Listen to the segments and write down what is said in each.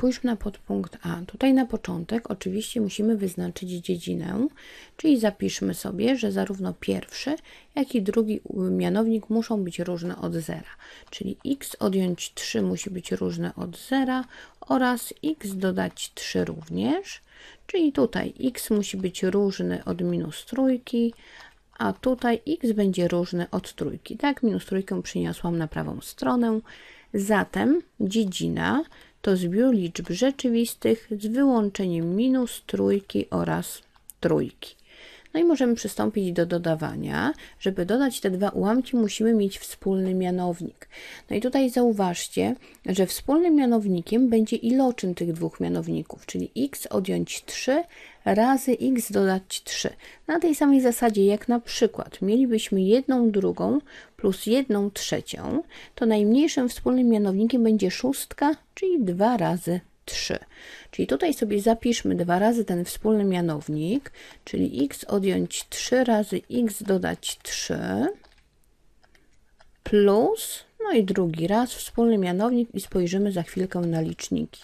Spójrzmy na podpunkt A. Tutaj na początek oczywiście musimy wyznaczyć dziedzinę, czyli zapiszmy sobie, że zarówno pierwszy, jak i drugi mianownik muszą być różne od zera, czyli x odjąć 3 musi być różne od zera oraz x dodać 3 również, czyli tutaj x musi być różny od minus trójki, a tutaj x będzie różny od trójki. Tak, minus trójkę przyniosłam na prawą stronę. Zatem dziedzina to zbiór liczb rzeczywistych z wyłączeniem minus trójki oraz trójki. No i możemy przystąpić do dodawania. Żeby dodać te dwa ułamki, musimy mieć wspólny mianownik. No i tutaj zauważcie, że wspólnym mianownikiem będzie iloczyn tych dwóch mianowników, czyli x odjąć 3 razy x dodać 3. Na tej samej zasadzie jak na przykład mielibyśmy jedną drugą plus jedną trzecią, to najmniejszym wspólnym mianownikiem będzie szóstka, czyli 2 razy 3. Czyli tutaj sobie zapiszmy dwa razy ten wspólny mianownik, czyli x odjąć 3 razy x dodać 3 plus, no i drugi raz wspólny mianownik i spojrzymy za chwilkę na liczniki.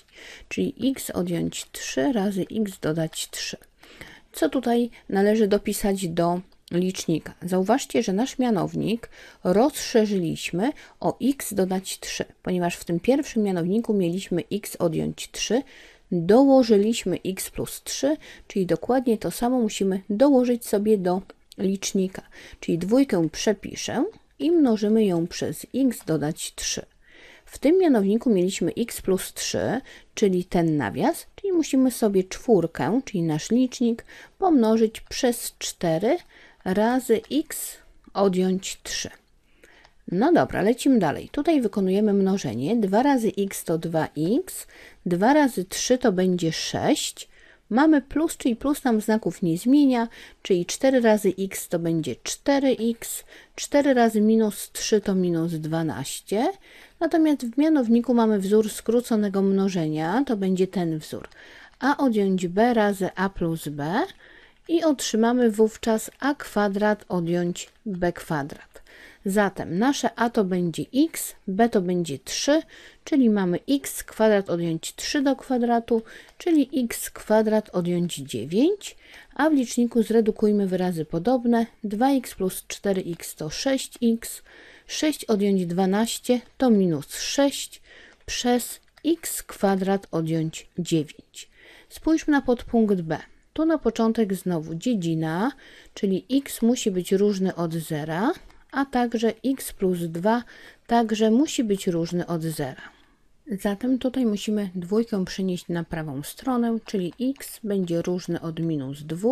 Czyli x odjąć 3 razy x dodać 3. Co tutaj należy dopisać do licznika. Zauważcie, że nasz mianownik rozszerzyliśmy o x dodać 3, ponieważ w tym pierwszym mianowniku mieliśmy x odjąć 3, dołożyliśmy x plus 3, czyli dokładnie to samo musimy dołożyć sobie do licznika. Czyli dwójkę przepiszę i mnożymy ją przez x dodać 3. W tym mianowniku mieliśmy x plus 3, czyli ten nawias, czyli musimy sobie czwórkę, czyli nasz licznik, pomnożyć przez 4 razy x odjąć 3. No dobra, lecimy dalej. Tutaj wykonujemy mnożenie. 2 razy x to 2x, 2 razy 3 to będzie 6. Mamy plus, czyli plus nam znaków nie zmienia, czyli 4 razy x to będzie 4x, 4 razy minus 3 to minus 12. Natomiast w mianowniku mamy wzór skróconego mnożenia, to będzie ten wzór. a odjąć b razy a plus b, i otrzymamy wówczas a kwadrat odjąć b kwadrat. Zatem nasze a to będzie x, b to będzie 3, czyli mamy x kwadrat odjąć 3 do kwadratu, czyli x kwadrat odjąć 9, a w liczniku zredukujmy wyrazy podobne. 2x plus 4x to 6x, 6 odjąć 12 to minus 6 przez x kwadrat odjąć 9. Spójrzmy na podpunkt b. Tu na początek znowu dziedzina, czyli x musi być różny od zera, a także x plus 2 także musi być różny od zera. Zatem tutaj musimy dwójkę przenieść na prawą stronę, czyli x będzie różny od minus 2,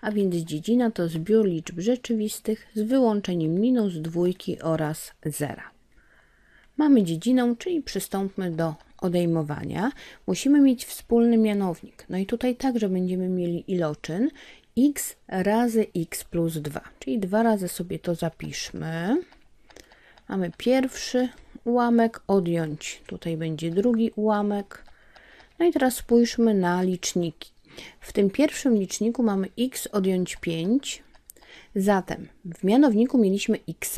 a więc dziedzina to zbiór liczb rzeczywistych z wyłączeniem minus dwójki oraz zera. Mamy dziedzinę, czyli przystąpmy do odejmowania, musimy mieć wspólny mianownik. No i tutaj także będziemy mieli iloczyn x razy x plus 2, czyli dwa razy sobie to zapiszmy. Mamy pierwszy ułamek, odjąć, tutaj będzie drugi ułamek. No i teraz spójrzmy na liczniki. W tym pierwszym liczniku mamy x odjąć 5, Zatem w mianowniku mieliśmy x,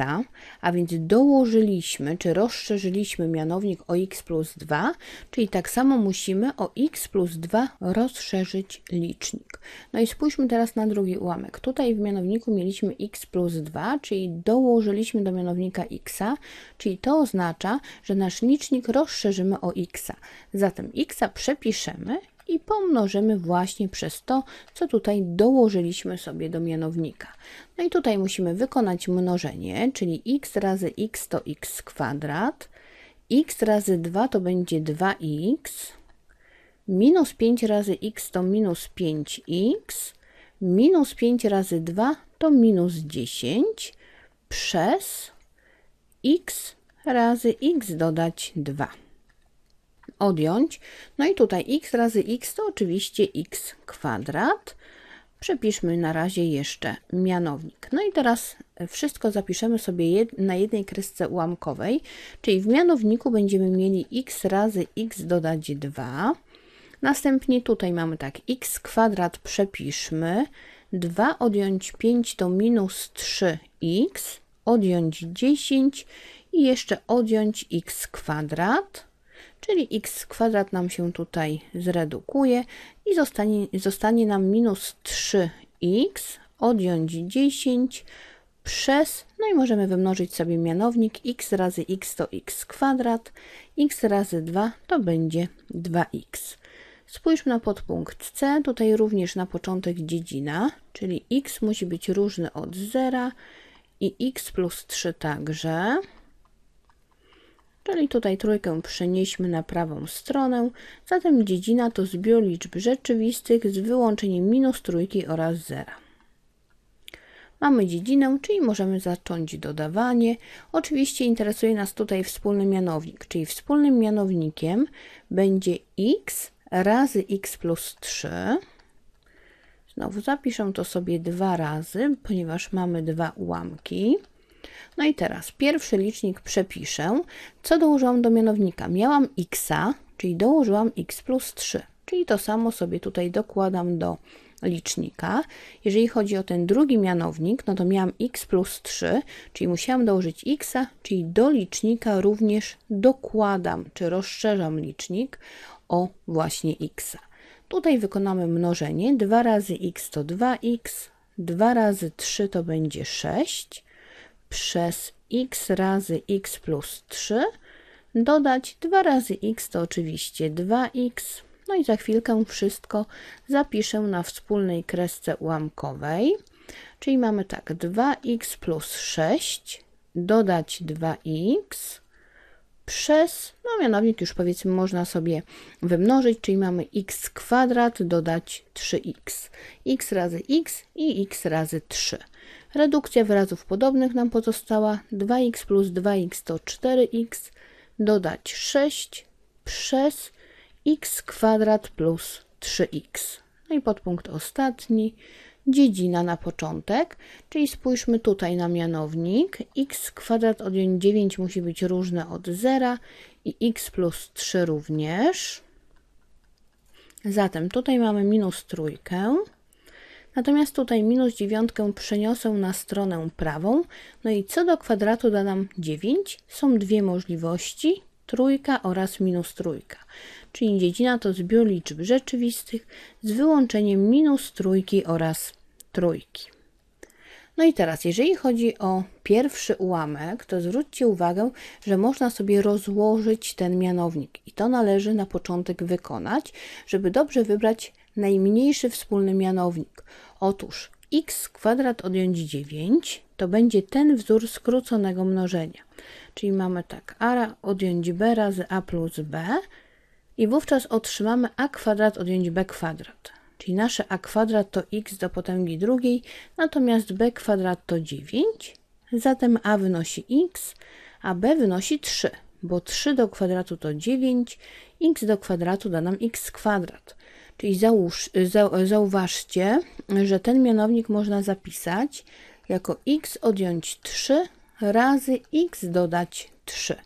a więc dołożyliśmy czy rozszerzyliśmy mianownik o x plus 2, czyli tak samo musimy o x plus 2 rozszerzyć licznik. No i spójrzmy teraz na drugi ułamek. Tutaj w mianowniku mieliśmy x plus 2, czyli dołożyliśmy do mianownika x, czyli to oznacza, że nasz licznik rozszerzymy o x. Zatem x przepiszemy i pomnożymy właśnie przez to, co tutaj dołożyliśmy sobie do mianownika. No i tutaj musimy wykonać mnożenie, czyli x razy x to x kwadrat, x razy 2 to będzie 2x, minus 5 razy x to minus 5x, minus 5 razy 2 to minus 10 przez x razy x dodać 2 odjąć. No i tutaj x razy x to oczywiście x kwadrat. Przepiszmy na razie jeszcze mianownik. No i teraz wszystko zapiszemy sobie jed na jednej kresce ułamkowej, czyli w mianowniku będziemy mieli x razy x dodać 2. Następnie tutaj mamy tak, x kwadrat przepiszmy, 2 odjąć 5 to minus 3x, odjąć 10 i jeszcze odjąć x kwadrat czyli x kwadrat nam się tutaj zredukuje i zostanie, zostanie nam minus 3x odjąć 10 przez, no i możemy wymnożyć sobie mianownik x razy x to x kwadrat, x razy 2 to będzie 2x. Spójrzmy na podpunkt C, tutaj również na początek dziedzina, czyli x musi być różny od 0 i x plus 3 także. Czyli tutaj trójkę przenieśmy na prawą stronę. Zatem dziedzina to zbiór liczb rzeczywistych z wyłączeniem minus trójki oraz zera. Mamy dziedzinę, czyli możemy zacząć dodawanie. Oczywiście interesuje nas tutaj wspólny mianownik, czyli wspólnym mianownikiem będzie x razy x plus 3. Znowu zapiszę to sobie dwa razy, ponieważ mamy dwa ułamki. No i teraz pierwszy licznik przepiszę. Co dołożyłam do mianownika? Miałam x, czyli dołożyłam x plus 3. Czyli to samo sobie tutaj dokładam do licznika. Jeżeli chodzi o ten drugi mianownik, no to miałam x plus 3, czyli musiałam dołożyć x, czyli do licznika również dokładam, czy rozszerzam licznik o właśnie x. Tutaj wykonamy mnożenie. 2 razy x to 2x, 2 razy 3 to będzie 6, przez x razy x plus 3 dodać 2 razy x to oczywiście 2x. No i za chwilkę wszystko zapiszę na wspólnej kresce ułamkowej. Czyli mamy tak 2x plus 6 dodać 2x przez, no mianownik już powiedzmy można sobie wymnożyć, czyli mamy x kwadrat dodać 3x. x razy x i x razy 3. Redukcja wyrazów podobnych nam pozostała 2x plus 2x to 4x dodać 6 przez x kwadrat plus 3x. No i podpunkt ostatni dziedzina na początek, czyli spójrzmy tutaj na mianownik. x kwadrat odjąć 9 musi być różne od 0 i x plus 3 również. Zatem tutaj mamy minus trójkę. Natomiast tutaj minus dziewiątkę przeniosę na stronę prawą. No i co do kwadratu da nam 9. Są dwie możliwości trójka oraz minus trójka, czyli dziedzina to zbiór liczb rzeczywistych z wyłączeniem minus trójki oraz trójki. No i teraz, jeżeli chodzi o pierwszy ułamek, to zwróćcie uwagę, że można sobie rozłożyć ten mianownik i to należy na początek wykonać, żeby dobrze wybrać najmniejszy wspólny mianownik. Otóż x kwadrat odjąć 9 to będzie ten wzór skróconego mnożenia. Czyli mamy tak, a odjąć b razy a plus b i wówczas otrzymamy a kwadrat odjąć b kwadrat. Czyli nasze a kwadrat to x do potęgi drugiej, natomiast b kwadrat to 9. Zatem a wynosi x, a b wynosi 3, bo 3 do kwadratu to 9, x do kwadratu da nam x kwadrat. Czyli załóż, zauważcie, że ten mianownik można zapisać jako x odjąć 3 razy x dodać 3.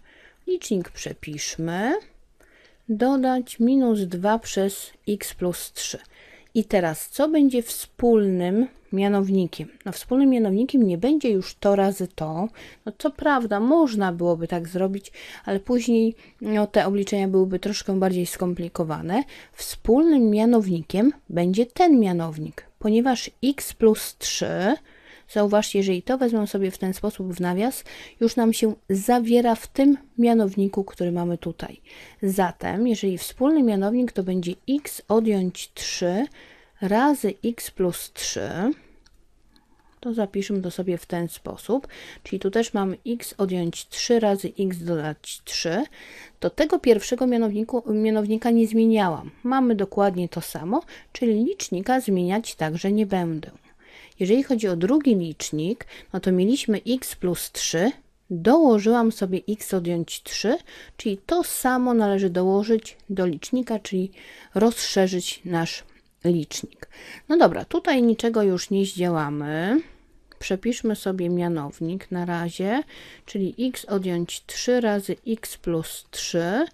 Licznik przepiszmy. Dodać minus 2 przez x plus 3. I teraz co będzie wspólnym mianownikiem? No wspólnym mianownikiem nie będzie już to razy to. No co prawda można byłoby tak zrobić, ale później no, te obliczenia byłyby troszkę bardziej skomplikowane. Wspólnym mianownikiem będzie ten mianownik, ponieważ x plus 3 Zauważcie, jeżeli to wezmę sobie w ten sposób w nawias, już nam się zawiera w tym mianowniku, który mamy tutaj. Zatem, jeżeli wspólny mianownik to będzie x odjąć 3 razy x plus 3, to zapiszmy to sobie w ten sposób, czyli tu też mamy x odjąć 3 razy x dodać 3, to tego pierwszego mianownika nie zmieniałam. Mamy dokładnie to samo, czyli licznika zmieniać także nie będę. Jeżeli chodzi o drugi licznik, no to mieliśmy x plus 3, dołożyłam sobie x odjąć 3, czyli to samo należy dołożyć do licznika, czyli rozszerzyć nasz licznik. No dobra, tutaj niczego już nie zdziałamy. Przepiszmy sobie mianownik na razie, czyli x odjąć 3 razy x plus 3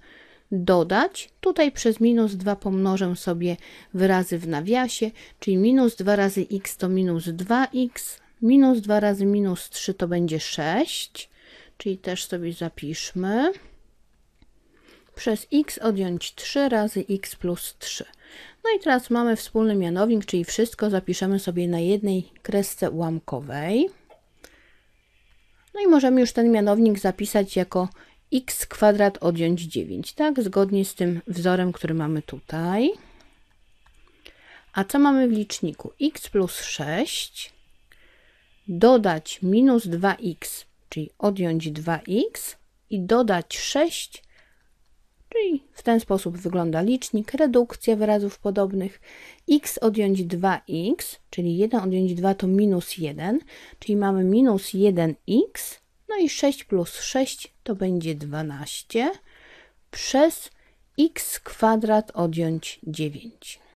dodać. Tutaj przez minus 2 pomnożę sobie wyrazy w nawiasie, czyli minus 2 razy x to minus 2x, minus 2 razy minus 3 to będzie 6, czyli też sobie zapiszmy. Przez x odjąć 3 razy x plus 3. No i teraz mamy wspólny mianownik, czyli wszystko zapiszemy sobie na jednej kresce ułamkowej. No i możemy już ten mianownik zapisać jako x kwadrat odjąć 9, tak? Zgodnie z tym wzorem, który mamy tutaj. A co mamy w liczniku? x plus 6 dodać minus 2x, czyli odjąć 2x i dodać 6, czyli w ten sposób wygląda licznik, redukcja wyrazów podobnych. x odjąć 2x, czyli 1 odjąć 2 to minus 1, czyli mamy minus 1x no i 6 plus 6 to będzie 12 przez x kwadrat odjąć 9.